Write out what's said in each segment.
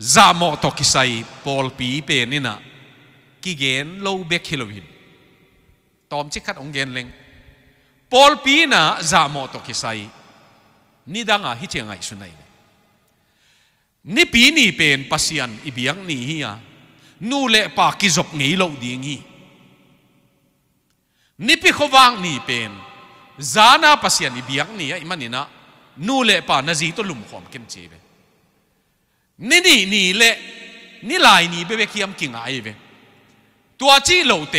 zamo to kisai pol pi pe ni na ki gen lo bek hilovin tom chi khat ong gen leng pol pi na zamo to kisai ni danga hi che ngai sunai ni pi ni pen pasian ibiang ni hi ya nu le pa ki zop ngei lo ding hi ni pi khowang ni pen zana pasian ibiang ni ya imanina nu le pa na ji to lum khom kem chebe นี่นี่นี่เละนี่ลายนี่เบเบคียมกิ่งอะไรเวตัวจีโหลเต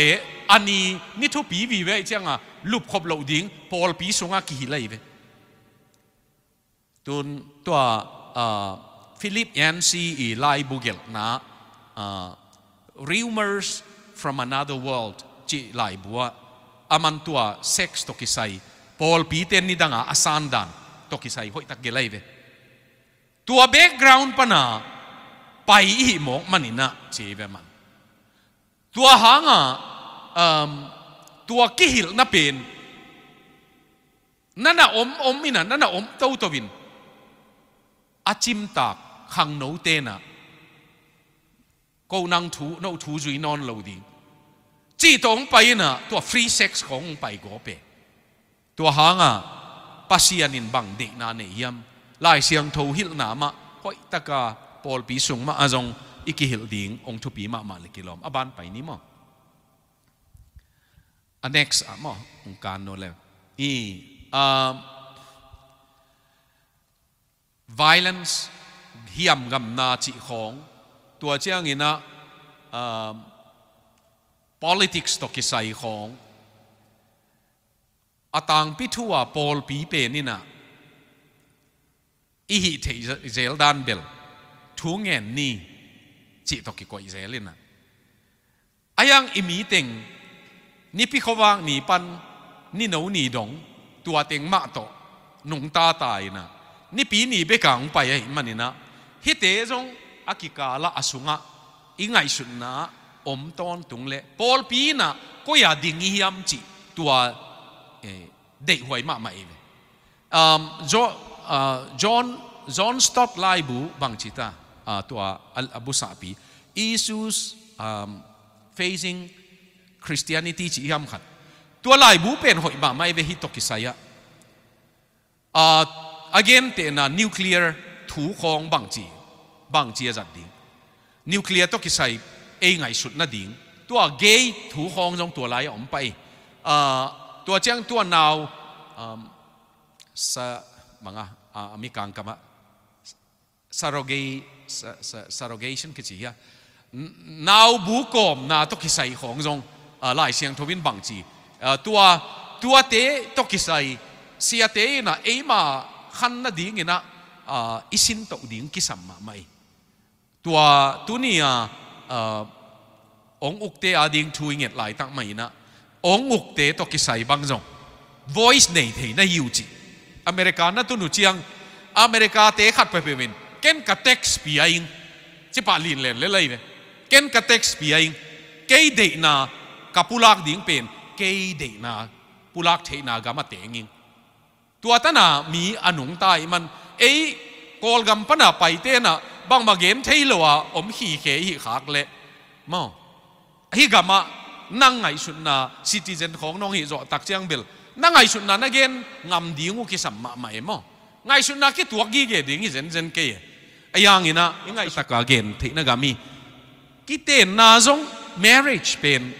อันนี้นี่ทุปีวีเวจังอะลูบขบโลดิ้งพอลปีสงอากี่เลยเวตุนตัวฟิลิปแอนซีอีไลบุเกลนะร rumors from another world จีไลบัวอามันตัวเซ็กส์ตกิไซพอลปีเตนนี่ดังอะอสานดันตกิไซหอยตักเกลัยเวตัวเบกกราวน์ปนาไปอีหมกมันนี่นะเจ็บมันตัวหางอ่ะตัวกิหิลน่ะเป็นนั่นน่ะอมอมมินะนั่นน่ะอมเต้าตัววินอาจิมตากขังโนเตนะกูนังทูนทูจุยนอนเลวดีจีตองไปนะตัวฟรีเซ็กซ์ของไปก็เป็นตัวหางอ่ะปัสยานินบังเด็กนานเนียมลายเสียงทูหิลนามะคอยตะกาปอลปีสุงมาอาจงอีกิหิลดิงองทุปีมามาลิกิลอมอบานไปนี้มั้งอัน็กซ์อ่ะมั้งองการโนเลวอีอ่า violence เฮมกำนาจิของตัวเจ้างินะอ politics ตกิใส่ของอตังพิทัวปอลปีเปนี่นะอีฮีเทอิสราเอลดานเบลทูเงินนี่จีตอกิกว่าอิสราเอลน่ะอายังอิมีเต็งนี่พี่เขาวางหนีปันนี่หนูหนีดงตัวเต็งมาโตหนุ่งตาตายน่ะนี่ปีหนีไปกังไปไอ้มันนี่นะฮิเตจงอากิกาละอสุงะอีไงสุนนะอมตอนตุงเละปอลปีน่ะก็อย่าดิ่งเฮียมจีตัวเด็กหวยมาใหม่เลยจอห์น zon stop laibu bang chita uh, tua al abu sapi issues um, facing Christianity chi yam khat tua laibu pen hoi ba mai ve hi to ki saya uh, again te na nuclear thu khong bang chi bang chi zat ding nuclear to ki sai ei ngai sut na ding tua gay thu khong jong tua lai om pai uh, tua chang tua now um, sa mga uh, amikang kama surrogate surrogation cái gì ha Now bù còm na to kisai khong rong à lại siang thobin bằng chi à tua tua tế to kisai sia tế na ấy mà khăn na ding na à isin to ding kisam mà mai tua tu ni à ông uk tế à ding thu inget lại tắc mai na ông uk tế to kisai bang rong voice này thấy na yêu chi America na tu nu chiang America tế khát phải phải mình ken ka tax pi ain chi pa lin len le lai ne ken ka tax pi ain ke de na ka pulak ding pen ke de na pulak the na ga ma te ngin tua ta na mi anung tai man ei kol gam pa na pai te na bang ma gen thei lo om hi khe hi khak le mo hi ga ma nang ngai sun na citizen khong nong hi zo tak chiang bel na ngai sun na na gen ngam dingu ki sam ma mai mo ngai sun na ki tuak gi ge ding hi zen zen ke ayang ina inga itaka again thi na gami kite na zong marriage pen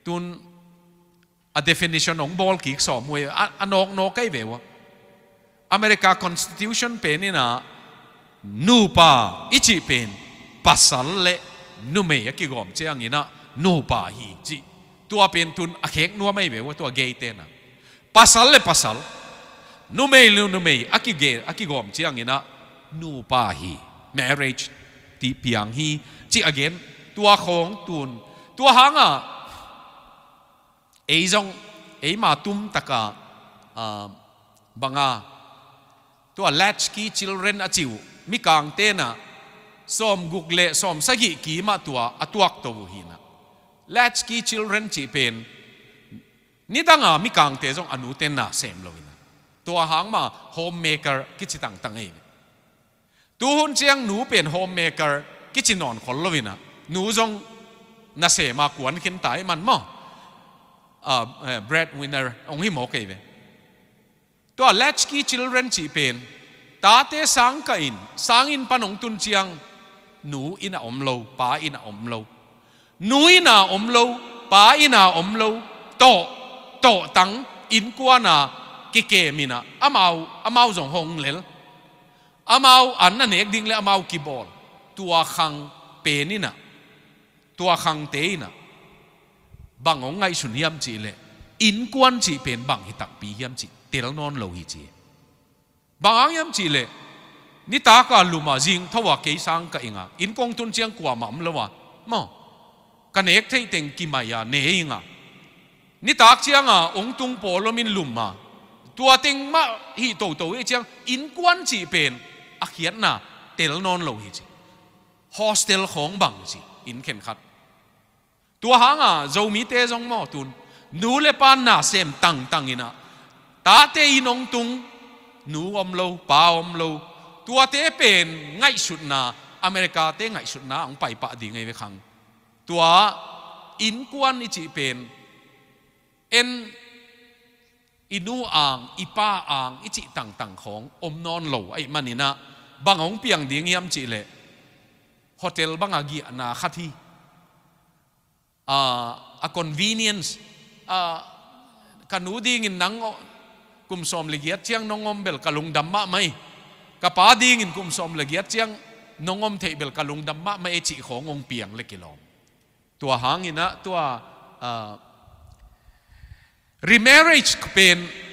tun a definition ong ball kick so mu anok no kai wa, america constitution pen ina nupa ichi pen pasal le nume yaki gom chiang ina nupa hi chi tua pen tun a khek nu mai wa tua gay te na pasal le pasal numei lu numei aki ge aki gom chiang ina นูปาฮีแมร r i a g e ตีเพียงฮีจี again ตัวของตูนตัวหางอ่ะไอ้จงไอ้มาตุ้มตะกะบังอาตัวเล t c h key c h i l d อาจิวมีกางเต้นะส้มกุกเลส้มสกิกีมาตัวอตัวกตัวหินะเล t c h key c h i l d จีเป็นนี่ตั้งอ่ะมีกางเต้จงอนุเตนนะเซมเลินะตัวหางมาโ h o m e เกอร์กิจต่างต่างเอง tu hun chiang nu pen homemaker ki chi non khol lovina nu jong na se ma kuan khin tai man mo a bread winner ong hi mo ke ve to latch ki children chi pen ta te sang ka in sang in panong tun chiang nu in a om lo pa in a om lo nu in a om lo pa in a om lo to to tang in kwa na ki ke mina amau amau jong hong lel amau an na nek ding le amau ki bol tua khang pe na tua khang te na bang ong ngai sun hiam chi le in quan chi pen bang hi tak pi hiam chi tel non lo hi chi bang ang hiam chi le ni ta ka luma jing thawa ke sang ka inga in kong tun chiang kwa ma am lawa mo ka nek thei teng ki ma ya ne inga ni ta chiang a ong tung po lo min lum tua ting ma hi to to e chiang in quan chi pen ักเขียนน่ะเตลนอนโหลหิจีโฮสเทลของบังจีอินเข็นขัดตัวหางอ่ะจะมีเตจงมอตุนนูเลปานนาเซมตังตังอินะตาเตอินองตุงนูอมโลปาอมโลตัวเตเป็นง่ายสุดนะอเมริกาเตง่ายสุดนะองไปปะดีไงไปคังตัวอินกวนอิจิเป็นเอ็นอินูอ่างอีป้าอ่างอิจิตังตังของอมนอนโลไอ้มันนี่นะ bang ong piang ding yam chi le hotel bang agi na khathi a a convenience a kanu ding in nang kum som le giat chiang nongom bel kalung damma mai ka pa ding in kum som le giat chiang nongom thei bel kalung damma mai e chi khong ong piang le kilom tua hang ina tua remarriage pen